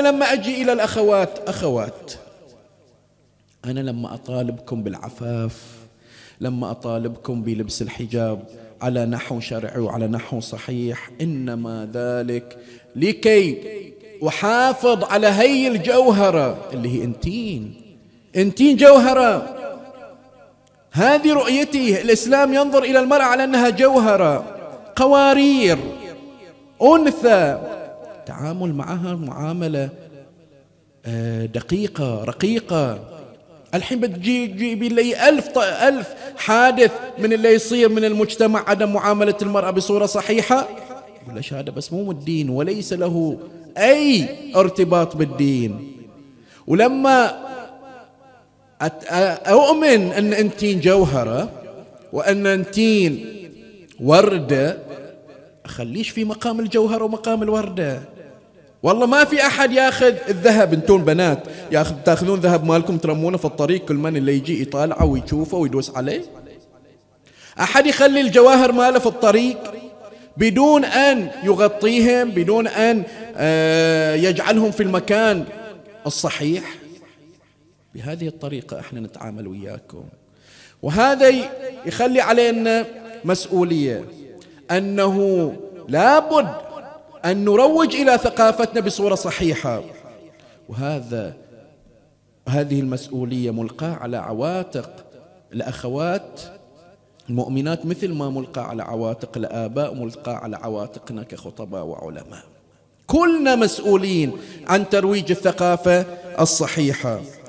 أنا لما أجي إلى الأخوات أخوات أنا لما أطالبكم بالعفاف لما أطالبكم بلبس الحجاب على نحو شرعي وعلى نحو صحيح إنما ذلك لكي أحافظ على هي الجوهرة اللي هي انتين انتين جوهرة هذه رؤيتي الإسلام ينظر إلى المرأة على أنها جوهرة قوارير أنثى التعامل معها معاملة آه، دقيقة رقيقة الحين بتجيبي لي ألف ألف حادث من اللي يصير من المجتمع عدم معاملة المرأة بصورة صحيحة ولا هذا بس مو الدين وليس له أي ارتباط بالدين ولما أؤمن أن أنتين جوهرة وأن أنتين وردة أخليش في مقام الجوهرة ومقام الوردة والله ما في احد ياخذ الذهب انتون بنات ياخذ تاخذون ذهب مالكم ترمونه في الطريق كل من اللي يجي يطالعه ويشوفه ويدوس عليه احد يخلي الجواهر ماله في الطريق بدون ان يغطيهم بدون ان آه، يجعلهم في المكان الصحيح بهذه الطريقه احنا نتعامل وياكم وهذا يخلي علينا مسؤوليه انه لابد أن نروج إلى ثقافتنا بصورة صحيحة وهذا هذه المسؤولية ملقاة على عواتق الأخوات المؤمنات مثل ما ملقى على عواتق الآباء ملقى على عواتقنا كخطباء وعلماء كلنا مسؤولين عن ترويج الثقافة الصحيحة